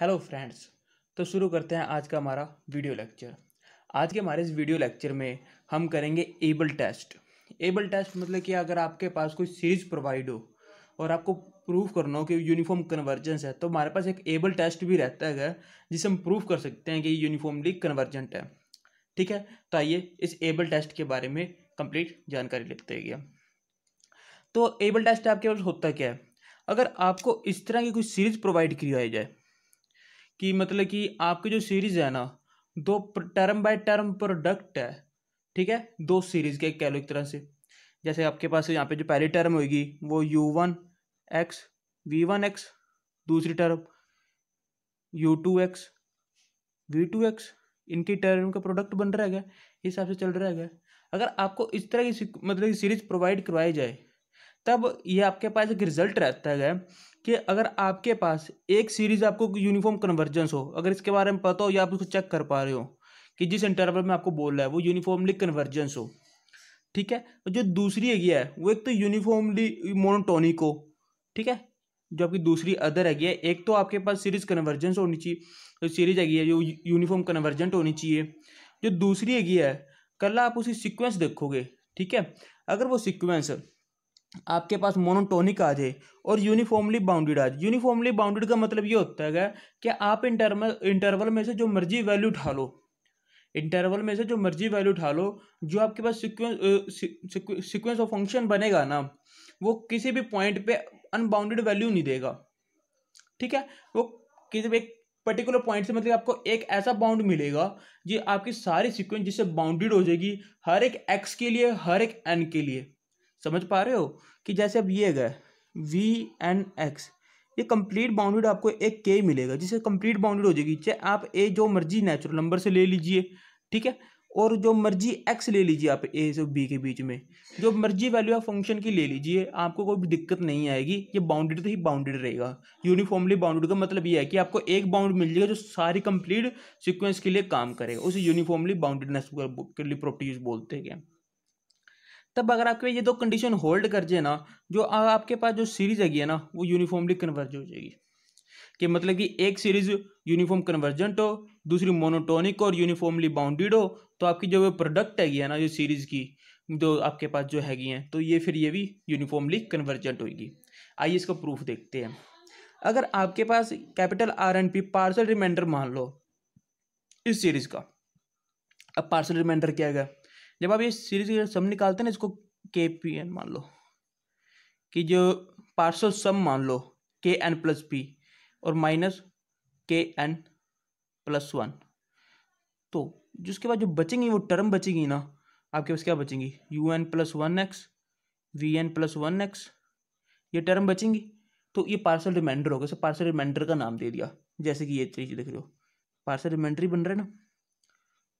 hello friends तो शुरू करते हैं आज का हमारा वीडियो लेक्चर आज के हमारे इस वीडियो लेक्चर में हम करेंगे एबल टेस्ट एबल टेस्ट मतलब कि अगर आपके पास कोई सीरीज प्रोवाइड हो और आपको प्रूफ करना हो कि यूनिफॉर्म कन्वर्जेंस है तो हमारे पास एक एबल टेस्ट भी रहता है जिसे हम प्रूफ कर सकते हैं कि यूनिफॉर्मली कन्वर्जेंट है ठीक है तो आइए इस एबल टेस्ट के बारे में कंप्लीट जानकारी लेते हैं तो एबल टेस्ट आपके पास होता क्या है अगर आपको इस तरह की कोई सीरीज प्रोवाइड करवाई जाए कि मतलब कि आपकी जो सीरीज़ है ना दो टर्म बाय टर्म प्रोडक्ट है ठीक है दो सीरीज़ के कह लो एक तरह से जैसे आपके पास यहाँ पे जो पहली टर्म होगी वो u one x v one x दूसरी term u two x v two x इनकी टर्म का प्रोडक्ट बन रहा है इस हिसाब से चल रहा है अगर आपको इस तरह की मतलब सीरीज प्रोवाइड करवाई जाए तब ये आपके पास एक रिजल्ट रहता है कि अगर आपके पास एक सीरीज़ आपको यूनिफॉर्म कन्वर्जेंस हो अगर इसके बारे में पता हो या आप उसको चेक कर पा रहे हो कि जिस इंटरवल में आपको बोल रहा है वो यूनिफॉर्मली कन्वर्जेंस हो ठीक है और जो दूसरी हैगी है वो एक तो यूनिफॉर्मली मोनोटोनिक हो ठीक है जो आपकी दूसरी अदर हैगी है एक तो आपके पास सीरीज कन्वर्जेंस होनी चाहिए तो सीरीज है जो यूनिफॉर्म कन्वर्जेंट होनी चाहिए जो दूसरी हैगी है कल आप उसी सिक्वेंस देखोगे ठीक है अगर वो सिक्वेंस आपके पास मोनोटोनिक आ जाए और यूनिफॉर्मली बाउंडेड आ जाए यूनिफॉर्मली बाउंडेड का मतलब ये होता है कि आप इंटरवल इंटरवल में से जो मर्जी वैल्यू उठा लो इंटरवल में से जो मर्जी वैल्यू उठा लो जो आपके पास सिक्वेंस सिक्वेंस ऑफ फंक्शन बनेगा ना वो किसी भी पॉइंट पे अनबाउंडेड वैल्यू नहीं देगा ठीक है वो किसी भी एक पर्टिकुलर पॉइंट से मतलब आपको एक ऐसा बाउंड मिलेगा जो आपकी सारी सिक्वेंस जिससे बाउंडेड हो जाएगी हर एक एक्स के लिए हर एक एन के लिए समझ पा रहे हो कि जैसे अब ये गए वी एन एक्स ये कंप्लीट बाउंड्रीड आपको एक के मिलेगा जिसे कंप्लीट बाउंड्रीड हो जाएगी चाहे आप ए जो मर्जी नेचुरल नंबर से ले लीजिए ठीक है और जो मर्जी एक्स ले लीजिए आप ए से बी के बीच में जो मर्जी वैल्यू आप फंक्शन की ले लीजिए आपको कोई भी दिक्कत नहीं आएगी ये बाउंड्रीड तो ही बाउंडेड रहेगा यूनिफॉर्मली बाउंड्रीड का मतलब ये है कि आपको एक बाउंड मिल जाएगा जो सारी कंप्लीट सिक्वेंस के लिए काम करेगा उसे यूनिफॉर्मली बाउंड्रीडनेस के लिए प्रॉपर्टीज बोलते हैं तब मतलब अगर आपके ये दो कंडीशन होल्ड कर जाए ना जो आपके पास जो सीरीज आई है ना वो यूनिफॉर्मली कन्वर्ज हो जाएगी कि मतलब कि एक सीरीज यूनिफॉर्म कन्वर्जेंट हो दूसरी मोनोटोनिक और यूनिफॉर्मली बाउंडेड हो तो आपकी जो प्रोडक्ट हैगी है ना जो सीरीज की जो आपके पास जो हैगी हैं तो ये फिर ये भी यूनिफॉर्मली कन्वर्जेंट होगी आइए इसका प्रूफ देखते हैं अगर आपके पास capital R and P partial remainder मान लो इस सीरीज का अब पार्सल रिमाइंडर क्या है जब आप ये सीरीज सम निकालते हैं ना इसको के पी एन मान लो कि जो पार्सल सम मान लो के एन प्लस पी और minus k n plus one तो जिसके बाद जो बचेंगी वो टर्म बचेगी ना आपके पास क्या बचेंगी u n plus one x v n plus one x ये टर्म बचेंगी तो ये पार्सल रिमाइंडर होगा सर पार्सल रिमाइंडर का नाम दे दिया जैसे कि ये चीज़ देख रहे हो पार्सल रिमाइंडर ही बन रहा है ना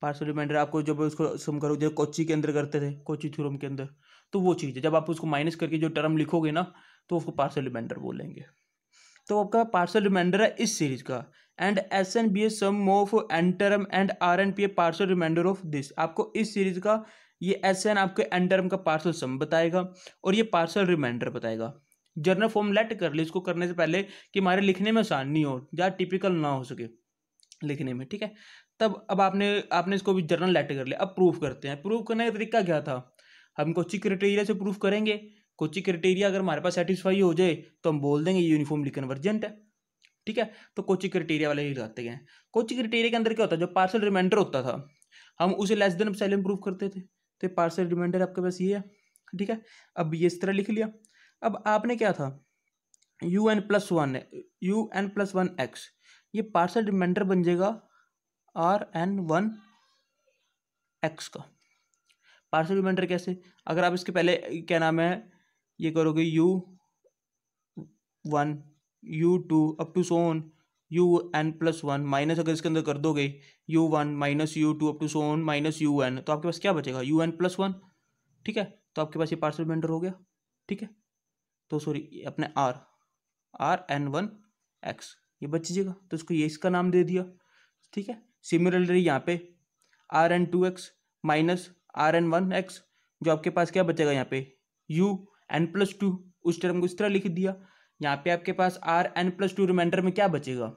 पार्सल रिमाइंडर आपको जब उसको सम करो जो कोची के अंदर करते थे कोची थ्योरम के अंदर तो वो चीज़ है जब आप उसको माइनस करके जो टर्म लिखोगे ना तो उसको पार्सल रिमाइंडर बोलेंगे तो आपका पार्सल रिमाइंडर है इस सीरीज का and S n be a sum of n term and R n p a partial remainder of this आपको इस सीरीज का ये एस एन आपके एन टर्म का पार्सल सम बताएगा और ये पार्सल रिमाइंडर बताएगा जर्नल फॉर्म लेट कर ले इसको करने से पहले कि हमारे लिखने में आसान नहीं हो या टिपिकल ना हो सके लिखने में ठीक है तब अब आपने आपने इसको भी जर्नल लेटर कर लिया अब प्रूफ करते हैं प्रूफ करने का तरीका क्या था हम कोचिंग क्राइटेरिया से प्रूफ करेंगे कोचिंग क्राइटेरिया अगर हमारे पास सेटिस्फाई हो जाए तो हम बोल देंगे यूनिफॉर्म लिखन वर्जेंट है ठीक है तो कोचिंग क्राइटेरिया वाले ही लगाते हैं कोचिंग क्राइटेरिया के अंदर क्या होता है जो पार्सल रिमाइंडर होता था हम उसे लेस देन साइलेंट प्रूफ करते थे तो पार्सल रिमाइंडर आपके पास ये है ठीक है अब ये इस तरह लिख लिया अब आपने क्या था u n plus one u n plus one x ये पार्सल रिमाइंडर बन जाएगा आर एन वन एक्स का पार्सल रिमाइंडर कैसे अगर आप इसके पहले क्या नाम है ये करोगे u one u two up to सोन u n plus one minus अगर इसके अंदर कर दोगे u one minus u two up to सोन माइनस यू एन तो आपके पास क्या बचेगा यू एन प्लस वन ठीक है तो आपके पास ये पार्सल रिमाइंडर हो गया ठीक है तो सॉरी अपने R R n one x ये बच जाएगा तो इसको ये इसका नाम दे दिया ठीक है सिमिलरली यहाँ पे R n two x minus R n one x जो आपके पास क्या बचेगा यहाँ पे यू एन प्लस टू उस टर्म को इस तरह लिख दिया यहाँ पे आपके पास R n plus two remainder में क्या बचेगा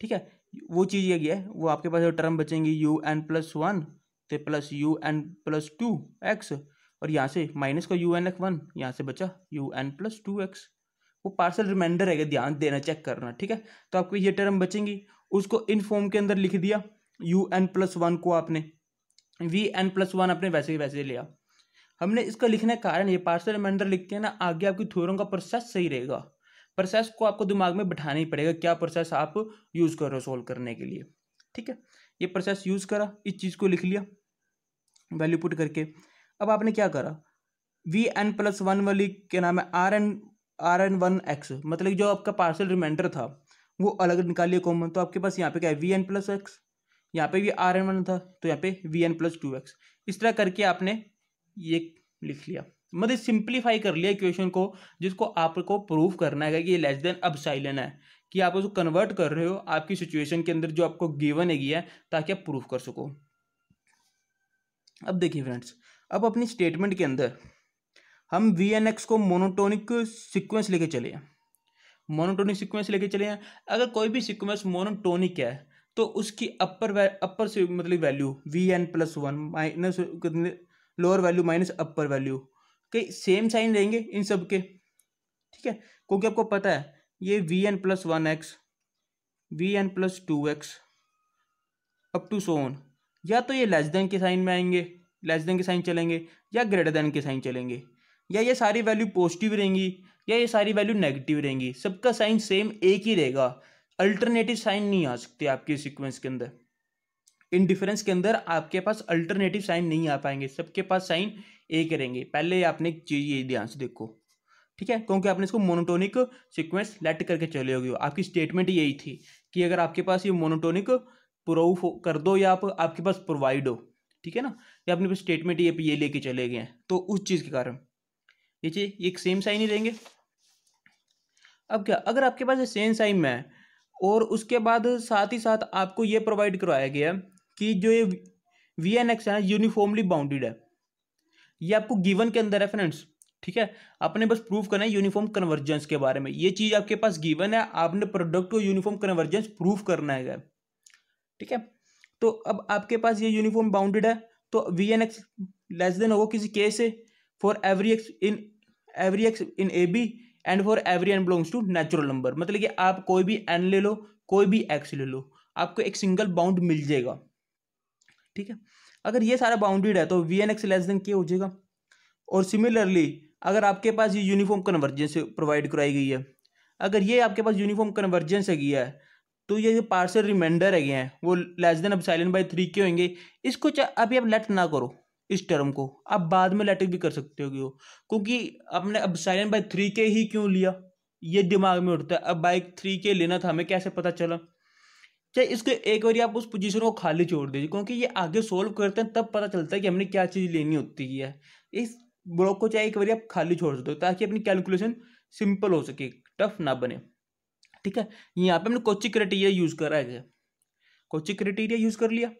ठीक है वो चीज़ ये है वो आपके पास जो टर्म बचेंगे यू एन प्लस वन तो plus u n plus two x और यहाँ से माइनस का यू एन एफ वन यहाँ से बचा u n plus two x वो पार्सल रिमाइंडर है ध्यान देना चेक करना ठीक है तो आपको ये टर्म बचेंगी उसको इन फॉर्म के अंदर लिख दिया यू एन प्लस वन को आपने वी एन प्लस वन आपने वैसे ही वैसे लिया हमने इसका लिखने का कारण ये पार्सल रिमाइंडर लिख के ना आगे आपकी थ्योरम का प्रोसेस सही रहेगा प्रोसेस को आपको दिमाग में बैठाना ही पड़ेगा क्या प्रोसेस आप यूज़ कर रहे हो सोल्व करने के लिए ठीक है ये प्रोसेस यूज़ करा इस चीज़ को लिख लिया वैल्यू पुट करके अब आपने क्या करा वी एन प्लस वन वाली के नाम है R n R n one x मतलब जो आपका पार्सल रिमाइंडर था वो अलग निकालिए कॉमन तो आपके पास यहाँ पे क्या है वी एन प्लस एक्स यहाँ पे भी आर एन वन था तो यहाँ पे v n plus two x इस तरह करके आपने ये लिख लिया मतलब सिंप्लीफाई कर लिया इक्वेशन को जिसको आपको प्रूव करना है कि ये लेस देन अब साइलेंट है कि आप उसको कन्वर्ट कर रहे हो आपकी सिचुएशन के अंदर जो आपको गिवन है गया ताकि आप प्रूफ कर सको अब देखिए फ्रेंड्स अब अपनी स्टेटमेंट के अंदर हम वी एन एक्स को मोनोटोनिक सिक्वेंस लेके चले हैं मोनोटोनिक सिक्वेंस लेके चले हैं अगर कोई भी सिक्वेंस मोनोटोनिक है तो उसकी अपर अपर से मतलब value v n plus one minus lower value minus upper value के सेम साइन रहेंगे इन सब के ठीक है क्योंकि आपको पता है ये v n plus one x v n plus two x up to सोन या तो ये लेस देन के साइन में आएंगे लेस देन के साइन चलेंगे या ग्रेटर देन के साइन चलेंगे या ये सारी वैल्यू पॉजिटिव रहेंगी या ये सारी वैल्यू नेगेटिव रहेंगी सबका साइन सेम एक ही रहेगा अल्टरनेटिव साइन नहीं आ सकते आपके सीक्वेंस के अंदर इन डिफरेंस के अंदर आपके पास अल्टरनेटिव साइन नहीं आ पाएंगे सबके पास साइन एक रहेंगे पहले आपने एक चीज़ ये ध्यान से देखो ठीक है क्योंकि आपने इसको मोनोटोनिक सीक्वेंस लेट करके चले होगी आपकी स्टेटमेंट यही थी कि अगर आपके पास ये मोनोटोनिक प्रूफ कर दो या आप आपके पास प्रोवाइड हो ठीक है ना या अपने स्टेटमेंट ये ये लेके चले गए हैं तो उस चीज़ के कारण ये चीज एक सेम साइन ही देंगे अब क्या अगर आपके पास सेम साइन में है और उसके बाद साथ ही साथ आपको ये प्रोवाइड करवाया गया कि जो ये वी एन एक्स है यूनिफॉर्मली बाउंडेड है ये आपको गिवन के अंदर है फ्रेंड्स ठीक है आपने बस प्रूफ करना है यूनिफॉर्म कन्वर्जेंस के बारे में ये चीज़ आपके पास गिवन है आपने प्रोडक्ट को यूनिफॉर्म कन्वर्जेंस प्रूफ करना है ठीक है तो अब आपके पास ये यूनिफॉर्म बाउंडेड है तो v n x less than होगा किसी केस से for every x in every x in a b and for every n belongs to natural number मतलब कि आप कोई भी एन ले लो कोई भी एक्स ले लो आपको एक सिंगल बाउंड मिल जाएगा ठीक है अगर ये सारा बाउंडेड है तो v n x less than k हो जाएगा और सिमिलरली अगर आपके पास ये यूनिफॉर्म कन्वर्जेंस प्रोवाइड कराई गई है अगर ये आपके पास यूनिफॉर्म कन्वर्जेंस है गया है तो ये जो पार्सल रिमाइंडर है गए हैं वो लेस देन अब साइलेंट बाई थ्री के होंगे इसको अभी आप लेट ना करो इस टर्म को आप बाद में लेटर भी कर सकते हो क्योंकि आपने अब साइलेंट बाई थ्री के ही क्यों लिया ये दिमाग में उठता है अब बाइक थ्री के लेना था हमें कैसे पता चला चाहे इसके एक बार आप उस पोजीशन को खाली छोड़ दीजिए क्योंकि ये आगे सोल्व करते हैं तब पता चलता है कि हमने क्या चीज़ लेनी होती है इस ब्लॉक को चाहे एक बार आप खाली छोड़ सकते हो ताकि अपनी कैलकुलेशन सिंपल हो सके टफ ना बने ठीक है यहाँ पे हमने कोचिंग क्राइटेरिया यूज़ करा है कोचिंग क्राइटेरिया यूज़ कर लिया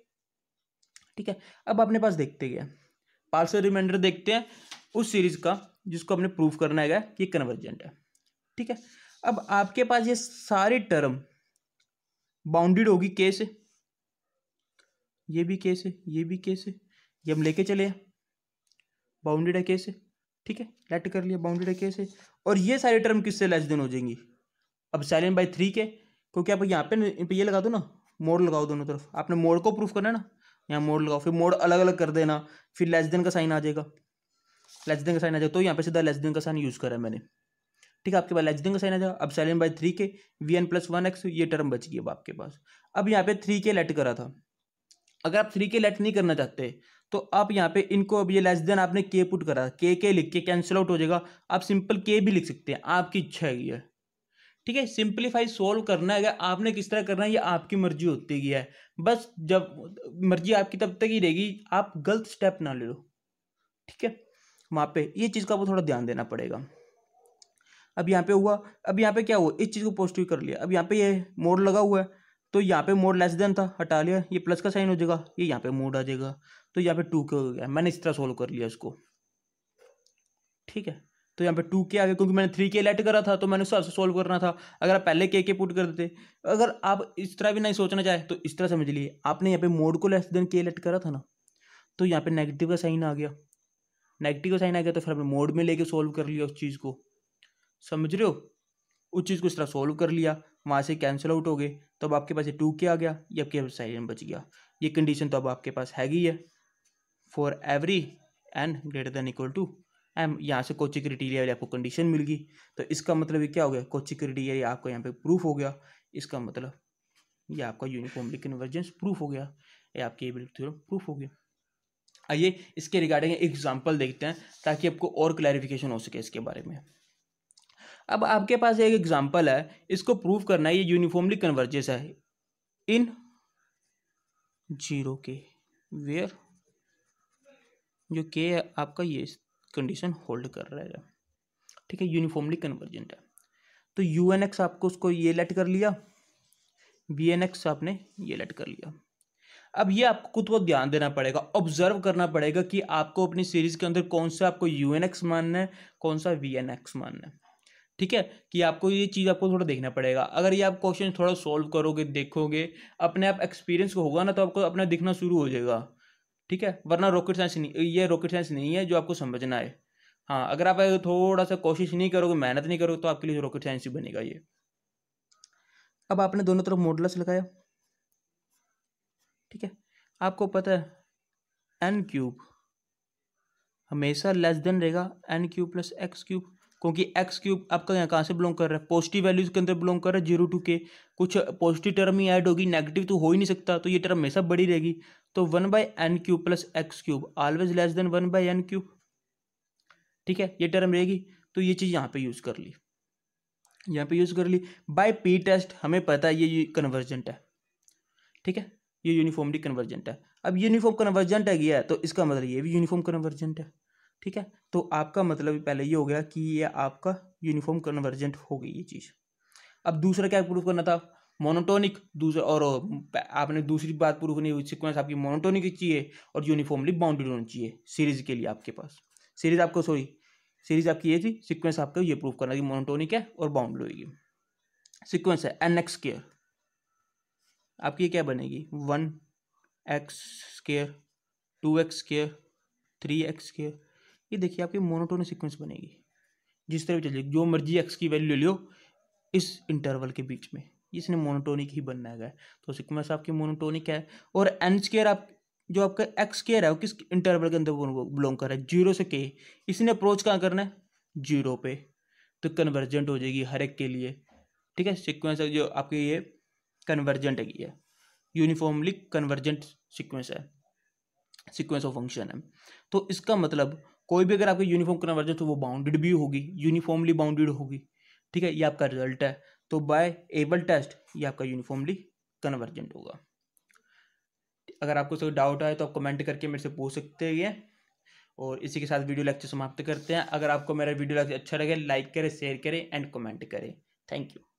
ठीक है अब अपने पास देखते गया पार्सल रिमाइंडर देखते हैं उस सीरीज का जिसको हमने प्रूफ करना है कि कन्वर्जेंट है ठीक है अब आपके पास ये सारी टर्म बाउंडेड होगी केस ये भी केस ये भी केस ये हम लेके चले बाउंडेड है केस ठीक है लेट कर लिया बाउंडेड है केस और ये सारे टर्म किससे लेस देन हो जाएंगी अब साइलेंट बाई थ्री के क्योंकि आप यहाँ पे ये लगा दो ना मोड़ लगाओ दोनों तरफ आपने मोड़ को प्रूफ करना है ना यहाँ मोड लगाओ फिर मोड अलग अलग कर देना फिर लेस देन का साइन आ जाएगा लेस देन का साइन आ जाएगा तो यहाँ पे सीधा लेस देन का साइन यूज़ करा है मैंने ठीक है आपके पास लेस देन का साइन आ जाएगा अब seven by three k v n plus one x ये टर्म बच गई अब आपके पास अब यहाँ पे थ्री के लेट करा था अगर आप थ्री के लेट नहीं करना चाहते तो आप यहाँ पे इनको अब ये लेस देन आपने के पुट करा के के लिख के कैंसिल आउट हो जाएगा आप सिंपल के भी लिख सकते हैं आपकी इच्छा है ठीक है सिंपलीफाई सॉल्व करना है आपने किस तरह करना है ये आपकी मर्जी होती ही है बस जब मर्जी आपकी तब तक ही रहेगी आप गलत स्टेप ना ले लो ठीक है वहाँ पे ये चीज़ का आपको थोड़ा ध्यान देना पड़ेगा अब यहाँ पे हुआ अब यहाँ पे क्या हुआ इस चीज़ को पॉजिटिव कर लिया अब यहाँ पे ये मोड लगा हुआ है तो यहाँ पे मोड लेस देन था हटा लिया ये प्लस का साइन हो जाएगा ये यहाँ पे मोड आ जाएगा तो यहाँ पे टू क्यों हो गया मैंने इस तरह सोल्व कर लिया इसको ठीक है तो यहाँ पे टू के आ गया क्योंकि मैंने थ्री के लेट करा था तो मैंने उससे सॉल्व करना था अगर आप पहले के के पुट कर देते अगर आप इस तरह भी नहीं सोचना चाहे तो इस तरह समझ लीजिए आपने यहाँ पे मोड को लेस देन के लेट करा था ना तो यहाँ पे नेगेटिव का साइन आ गया नेगेटिव का साइन आ गया तो फिर आपने मोड में लेके सॉल्व कर लिया उस चीज़ को समझ रहे हो उस चीज़ को इस तरह सॉल्व कर लिया वहाँ से कैंसिल आउट हो गए तो अब आपके पास ये टू के आ गया ये आपके पास साइन बच गया ये कंडीशन तो अब आपके पास हैगी है for every n greater than equal to m यहाँ से कोचिंग क्रिटीरिया वाली आपको कंडीशन मिल गई तो इसका मतलब ये क्या हो गया कोचिंग क्रिटीरिया आपका यहाँ पे प्रूफ हो गया इसका मतलब ये आपका यूनिफॉर्मली कन्वर्जेंस प्रूफ हो गया ये आपकी एबिलिटी थ्योरम प्रूफ हो गया आइए इसके रिगार्डिंग एग्जाम्पल देखते हैं ताकि आपको और क्लैरिफिकेशन हो सके इसके बारे में अब आपके पास एक एग्जाम्पल है इसको प्रूव करना है ये यूनिफॉर्मली कन्वर्जेंस है इन जीरो के वेयर जो के है आपका ये कंडीशन होल्ड कर रहेगा ठीक है यूनिफॉर्मली कन्वर्जेंट है तो यू एन एक्स आपको उसको ये लेट कर लिया बी एन एक्स आपने ये लेट कर लिया अब ये आपको खुद को ध्यान देना पड़ेगा ऑब्जर्व करना पड़ेगा कि आपको अपनी सीरीज के अंदर कौन सा आपको यू एन एक्स मानना है कौन सा वी एन एक्स मानना है ठीक है कि आपको ये चीज़ आपको थोड़ा देखना पड़ेगा अगर ये आप क्वेश्चन थोड़ा सॉल्व करोगे देखोगे अपने आप एक्सपीरियंस को होगा ना तो आपको अपना दिखना शुरू हो जाएगा ठीक है वरना रॉकेट साइंस नहीं ये रॉकेट साइंस नहीं है जो आपको समझना है हाँ अगर आप थोड़ा सा कोशिश नहीं करोगे मेहनत नहीं करोगे तो आपके लिए रॉकेट साइंस ही बनेगा ये अब आपने दोनों तरफ मॉडल्स लगाया ठीक है आपको पता है एन क्यूब हमेशा लेस देन रहेगा n cube plus x cube क्योंकि एक्स क्यूब आपका यहाँ कहाँ से बिलोंग कर रहा है पॉजिटिव वैल्यूज के अंदर बिलोंग कर रहा है जीरो टू के कुछ पॉजिटिव टर्म ही ऐड होगी नेगेटिव तो हो ही नहीं सकता तो ये टर्म हमेशा बड़ी रहेगी तो one by n cube plus x cube always less than one by n cube ठीक है ये टर्म रहेगी तो ये चीज़ यहाँ पे यूज़ कर ली यहाँ पे यूज़ कर ली बाय पी टेस्ट हमें पता है ये कन्वर्जेंट है ठीक है ये यूनिफॉर्मली कन्वर्जेंट है अब यूनिफॉर्म कन्वर्जेंट है गया तो इसका मतलब ये भी यूनिफॉर्म कन्वर्जेंट है ठीक है तो आपका मतलब पहले ये हो गया कि ये आपका यूनिफॉर्म कन्वर्जेंट हो गई ये चीज़ अब दूसरा क्या प्रूफ करना था मोनोटोनिक दूसरा और आपने दूसरी बात प्रूफ करनी सिक्वेंस आपकी मोनोटोनिक चाहिए और यूनिफॉर्मली बाउंड्री होनी चाहिए सीरीज के लिए आपके पास सीरीज आपको सॉरी सीरीज आपकी ये थी सिक्वेंस आपको ये प्रूफ करना कि मोनोटोनिक है और बाउंड होगी सिक्वेंस है एन एक्स केयर आपकी क्या बनेगी one x square two x square three x square ये देखिए आपकी मोनोटोन सीक्वेंस बनेगी जिस तरह भी चलिए जो मर्जी एक्स की वैल्यू ले लियो इस इंटरवल के बीच में इसने मोनोटोनिक ही बनना है तो सिक्वेंस आपकी मोनोटोनिक है और एन स्केयर आप जो आपका एक्स स्केयर है वो किस इंटरवल के अंदर बिलोंग कर रहा है जीरो से के इसने अप्रोच कहाँ करना है जीरो पे तो कन्वर्जेंट हो जाएगी हर एक के लिए ठीक है सिक्वेंस जो आपके ये कन्वर्जेंट है ये यूनिफॉर्मली कन्वर्जेंट सिक्वेंस है सिक्वेंस ऑफ फंक्शन है तो इसका मतलब कोई भी अगर आपकी यूनिफॉर्म कन्वर्जन तो वो बाउंडेड भी होगी यूनिफॉर्मली बाउंडेड होगी ठीक है ये आपका रिजल्ट है तो बाय एबल टेस्ट ये आपका यूनिफॉर्मली कन्वर्जेंट होगा अगर आपको कोई डाउट आए तो आप कमेंट करके मेरे से पूछ सकते हैं और इसी के साथ वीडियो लेक्चर समाप्त करते हैं अगर आपको मेरा वीडियो लेक्चर अच्छा लगे लाइक करें शेयर करें एंड कमेंट करें थैंक यू